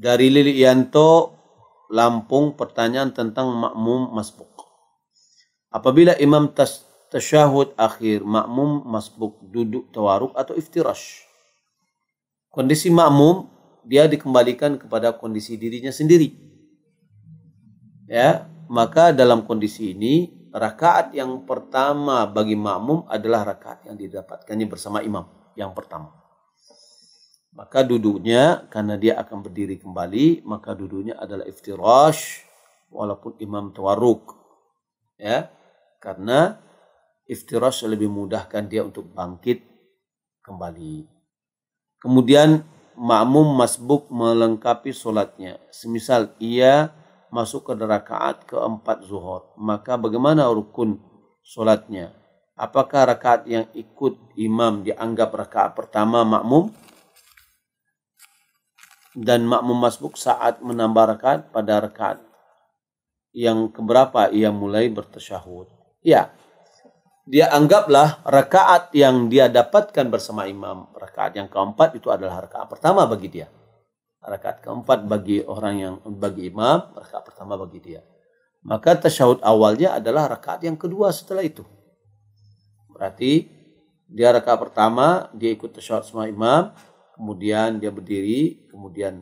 Dari Yanto Lampung, pertanyaan tentang makmum masbuk. Apabila imam tas tasyahud akhir, makmum masbuk duduk tawaruk atau iftirash. Kondisi makmum, dia dikembalikan kepada kondisi dirinya sendiri. Ya, maka dalam kondisi ini, rakaat yang pertama bagi makmum adalah rakaat yang didapatkannya bersama imam yang pertama maka duduknya karena dia akan berdiri kembali maka duduknya adalah iftirash walaupun imam tawaruk ya karena iftirash lebih mudahkan dia untuk bangkit kembali kemudian makmum masbuk melengkapi solatnya semisal ia masuk ke rakaat keempat zuhur maka bagaimana rukun solatnya apakah rakaat yang ikut imam dianggap rakaat pertama makmum dan makmum masbuk saat menambah rakaat pada rakaat yang keberapa ia mulai bertasyahud. Ya, dia anggaplah rakaat yang dia dapatkan bersama imam. Rakaat yang keempat itu adalah rakaat pertama bagi dia. Rakaat keempat bagi orang yang bagi imam, rakaat pertama bagi dia. Maka tasyahud awalnya adalah rakaat yang kedua setelah itu. Berarti dia rakaat pertama, dia ikut tasyahud sama imam, kemudian dia berdiri, kemudian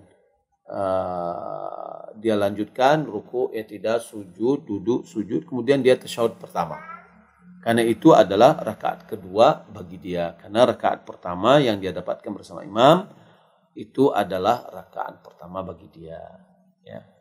uh, dia lanjutkan ruku, ya tidak sujud, duduk, sujud, kemudian dia tasyahud pertama. Karena itu adalah rakaat kedua bagi dia. Karena rakaat pertama yang dia dapatkan bersama imam itu adalah rakaat pertama bagi dia. Ya.